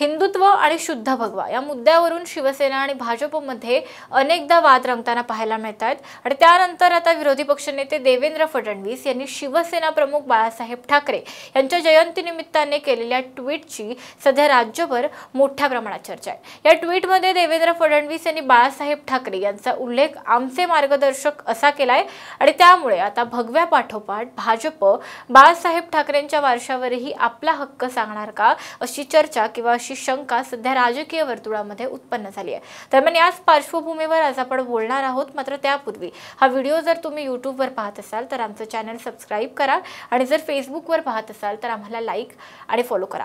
हिंदुत्व आणि शुद्ध भगवा या मुद्द्यावरून शिवसेना आणि भाजपमध्ये अनेकदा वाद रंगताना पाहायला मिळत आहेत आणि त्यानंतर आता विरोधी पक्षनेते देवेंद्र फडणवीस यांनी शिवसेना प्रमुख बाळासाहेब ठाकरे यांच्या जयंतीनिमित्ताने केलेल्या ट्विटची सध्या राज्यभर मोठ्या प्रमाणात चर्चा आहे या ट्विटमध्ये देवेंद्र फडणवीस यांनी बाळासाहेब ठाकरे यांचा उल्लेख आमचे मार्गदर्शक असा केलाय आणि त्यामुळे आता भगव्या पाठोपाठ भाजप बाळासाहेब ठाकरेंच्या वारशावरही आपला हक्क सांगणार का अशी चर्चा किंवा अशी शंका सध्या राजकीय वर्तुळामध्ये उत्पन्न झाली आहे दरम्यान याच पार्श्वभूमीवर आज आपण बोलणार आहोत मात्र त्यापूर्वी हा व्हिडिओ जर तुम्ही यूट्यूबवर पाहत असाल तर आमचं चॅनल सबस्क्राईब करा आणि जर फेसबुकवर पाहत असाल तर आम्हाला लाईक आणि फॉलो करा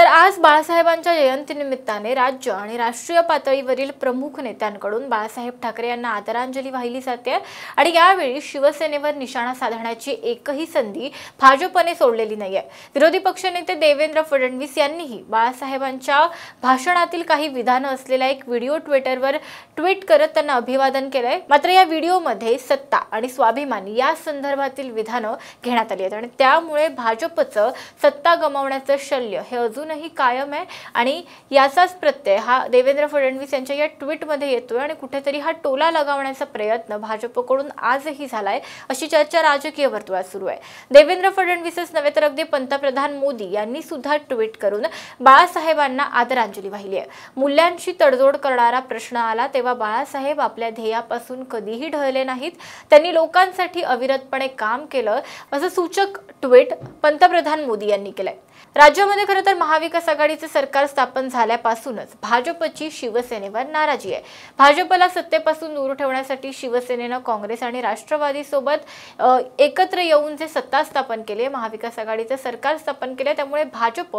तर आज बाळासाहेबांच्या जयंतीनिमित्ताने राज्य आणि राष्ट्रीय पातळीवरील प्रमुख नेत्यांकडून बाळासाहेब ठाकरे यांना आदरांजली वाहिली जाते आणि यावेळी शिवसेनेवर निशाणा साधण्याची एकही संधी भाजपने सोडलेली नाहीये विरोधी पक्षनेते देवेंद्र फडणवीस यांनीही बाळासाहेबांच्या भाषणातील काही विधानं असलेला एक व्हिडिओ ट्विटरवर ट्विट करत त्यांना अभिवादन केलंय मात्र या व्हिडिओमध्ये सत्ता आणि स्वाभिमान या संदर्भातील विधानं घेण्यात आली आहेत आणि त्यामुळे भाजपचं सत्ता गमावण्याचं शल्य हे अजून अजूनही कायम आहे आणि याचाच प्रत्यय हा देवेंद्र फडणवीस यांच्या या ट्विटमध्ये येतोय आणि कुठेतरी हा टोला लगावण्याचा प्रयत्न भाजपकडून आजही झालाय अशी चर्चा राजकीय वर्तुळात सुरू आहे देवेंद्र फडणवीसच नव्हे तर अगदी पंतप्रधान मोदी यांनी सुद्धा ट्विट करून बाळासाहेबांना आदरांजली वाहिली आहे मूल्यांशी तडजोड करणारा प्रश्न आला तेव्हा बाळासाहेब आपल्या ध्येयापासून कधीही ढळले नाहीत त्यांनी लोकांसाठी अविरतपणे काम केलं असं सूचक ट्विट पंतप्रधान मोदी यांनी केलंय राज्यामध्ये खरं तर महाविकास आघाडीचं सरकार स्थापन झाल्यापासूनच भाजपची शिवसेनेवर नाराजी आहे भाजपला सत्तेपासून दूर ठेवण्यासाठी शिवसेनेनं काँग्रेस आणि राष्ट्रवादीसोबत एकत्र येऊन जे सत्ता स्थापन केली महाविकास आघाडीचं सरकार स्थापन केलं त्यामुळे भाजप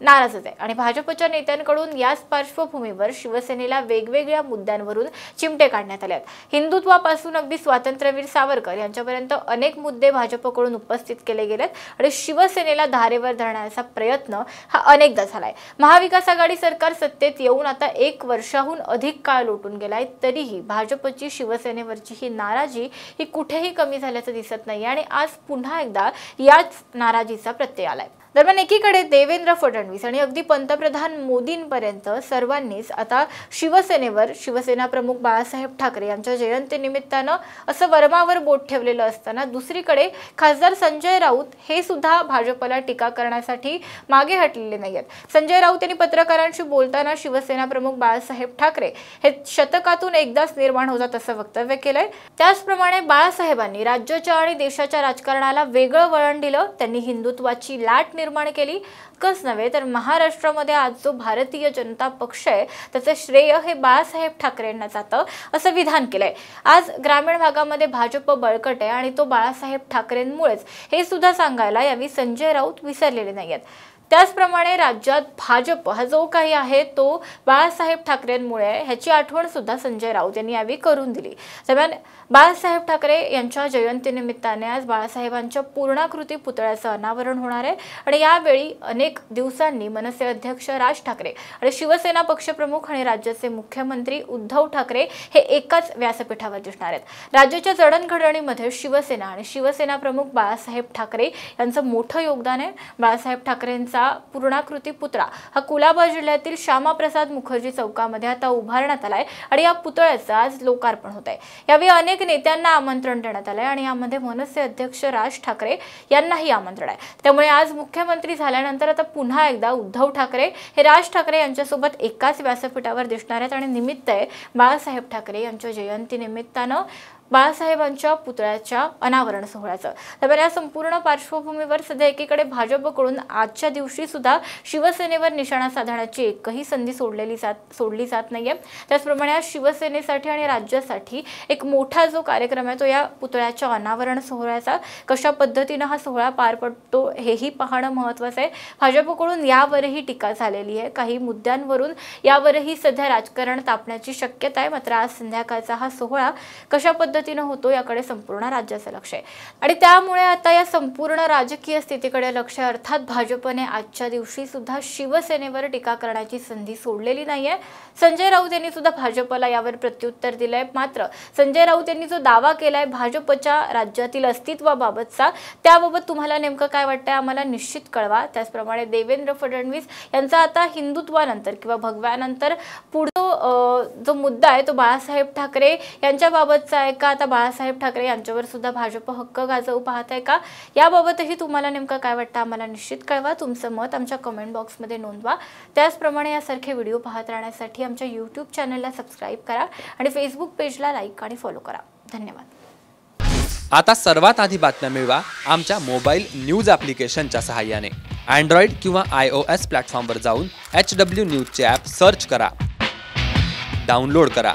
नाराजच आहे आणि भाजपच्या नेत्यांकडून याच पार्श्वभूमीवर शिवसेनेला वेगवेगळ्या मुद्द्यांवरून चिमटे काढण्यात आले आहेत हिंदुत्वापासून अगदी स्वातंत्र्यवीर सावरकर यांच्यापर्यंत अनेक मुद्दे भाजपकडून उपस्थित केले गेलेत आणि शिवसेनेला धारेवर धरण्याचा प्रयत्न हा अनेकदा झालाय महाविकास आघाडी सरकार सत्तेत येऊन आता एक वर्षाहून अधिक काळ लोटून गेलाय तरीही भाजपची शिवसेनेवरची ही नाराजी ही कुठेही कमी झाल्याचं दिसत नाही आणि आज पुन्हा एकदा याच नाराजीचा प्रत्यय आलाय दरम्यान एकीकडे देवेंद्र फडणवीस आणि अगदी पंतप्रधान मोदींपर्यंत सर्वांनीच आता शिवसेनेवर शिवसेना प्रमुख बाळासाहेब ठाकरे यांच्या जयंतीनिमित्तानं असं वर्मावर बोट ठेवलेलं असताना दुसरीकडे खासदार संजय राऊत हे सुद्धा भाजपला टीका करण्यासाठी मागे हटलेले नाही आहेत संजय राऊत यांनी पत्रकारांशी बोलताना शिवसेना प्रमुख बाळासाहेब ठाकरे हे शतकातून एकदाच निर्माण होतात असं वक्तव्य केलंय त्याचप्रमाणे बाळासाहेबांनी राज्याच्या आणि देशाच्या राजकारणाला वेगळं वळण दिलं त्यांनी हिंदुत्वाची लाट निर्माण केली कस नव्हे तर महाराष्ट्रामध्ये आज जो भारतीय जनता पक्ष आहे त्याचं श्रेय हे बाळासाहेब ठाकरेंना जातं असं विधान केलंय आज ग्रामीण भागामध्ये भाजप बळकट आहे आणि तो बाळासाहेब ठाकरेंमुळेच हे सुद्धा सांगायला यावेळी संजय राऊत विसरलेले नाही आहेत त्याचप्रमाणे राज्यात भाजप हा जो काही आहे तो बाळासाहेब ठाकरेंमुळे ह्याची आठवण सुद्धा संजय राऊत यांनी यावेळी करून दिली दरम्यान बाळासाहेब ठाकरे यांच्या जयंतीनिमित्ताने आज बाळासाहेबांच्या पूर्णाकृती पुतळ्याचं अनावरण होणार आहे आणि यावेळी अनेक दिवसांनी मनसे अध्यक्ष राज ठाकरे आणि शिवसेना पक्षप्रमुख आणि राज्याचे मुख्यमंत्री उद्धव ठाकरे हे एकाच व्यासपीठावर दिसणार आहेत राज्याच्या जडणघडणीमध्ये शिवसेना आणि शिवसेना प्रमुख बाळासाहेब ठाकरे यांचं मोठं योगदान आहे बाळासाहेब ठाकरेंचा पूर्णाकृती पुतळा हा कुलाबा जिल्ह्यातील श्यामाप्रसाद मुखर्जी चौकामध्ये आता उभारण्यात आलाय आणि या पुतळ्याचं आज लोकार्पण होत आहे यावेळी अनेक नेत्यांना आमंत्रण देण्यात आलंय आणि यामध्ये मनसे अध्यक्ष राज ठाकरे यांनाही आमंत्रण आहे त्यामुळे आज मुख्यमंत्री झाल्यानंतर आता पुन्हा एकदा उद्धव ठाकरे हे राज ठाकरे यांच्यासोबत एकाच व्यासपीठावर दिसणार आहेत आणि निमित्त आहे बाळासाहेब ठाकरे यांच्या जयंतीनिमित्तानं बाळासाहेबांच्या पुतळ्याच्या अनावरण सोहळ्याचं दरम्यान या संपूर्ण पार्श्वभूमीवर सध्या एकीकडे भाजपकडून आजच्या दिवशी सुद्धा शिवसेनेवर निशाणा साधण्याची एकही संधी सोडलेली जात सोडली जात नाहीये त्याचप्रमाणे शिवसेनेसाठी आणि राज्यासाठी एक मोठा जो कार्यक्रम आहे तो या पुतळ्याच्या अनावरण सोहळ्याचा कशा पद्धतीनं हा सोहळा पार पडतो हेही पाहणं महत्वाचं आहे भाजपकडून यावरही टीका झालेली आहे काही मुद्द्यांवरून यावरही सध्या राजकारण तापण्याची शक्यता आहे मात्र आज संध्याकाळचा हा सोहळा कशा पद्धती पद्धतीनं होतो याकडे संपूर्ण राज्याचं लक्ष आहे आणि त्यामुळे आता या संपूर्ण राजकीय स्थितीकडे लक्ष अर्थात भाजपने आजच्या दिवशी सुद्धा शिवसेनेवर टीका करण्याची संधी सोडलेली नाहीये संजय राऊत यांनी सुद्धा भाजपला यावर प्रत्युत्तर दिलंय मात्र संजय राऊत यांनी जो दावा केलाय भाजपच्या राज्यातील अस्तित्वाबाबतचा त्याबाबत तुम्हाला नेमकं काय वाटतंय आम्हाला निश्चित कळवा त्याचप्रमाणे देवेंद्र फडणवीस यांचा आता हिंदुत्वानंतर किंवा भगव्यानंतर पुढचा जो मुद्दा आहे तो बाळासाहेब ठाकरे यांच्याबाबतचा आहे का आता बाळासाहेब ठाकरे यांच्यावर सुद्धा भाजप हक्क गाजवू पाहत आहे का याबाबतही तुम्हाला नेमकं काय वाटतं आम्हाला निश्चित कळवा तुमचं मत आमच्या कमेंट बॉक्समध्ये नोंदवा त्याचप्रमाणे यासारखे व्हिडिओ पाहत राहण्यासाठी आमच्या यूट्यूब चॅनलला सबस्क्राईब करा आणि फेसबुक पेजला लाईक आणि फॉलो करा धन्यवाद आता सर्वात आधी बातम्या मिळवा आमच्या मोबाईल न्यूज ॲप्लिकेशनच्या सहाय्याने अँड्रॉइड किंवा आय ओ एस प्लॅटफॉर्मवर जाऊन एच डब्ल्यू न्यूजचे ॲप सर्च करा डाउनलोड करा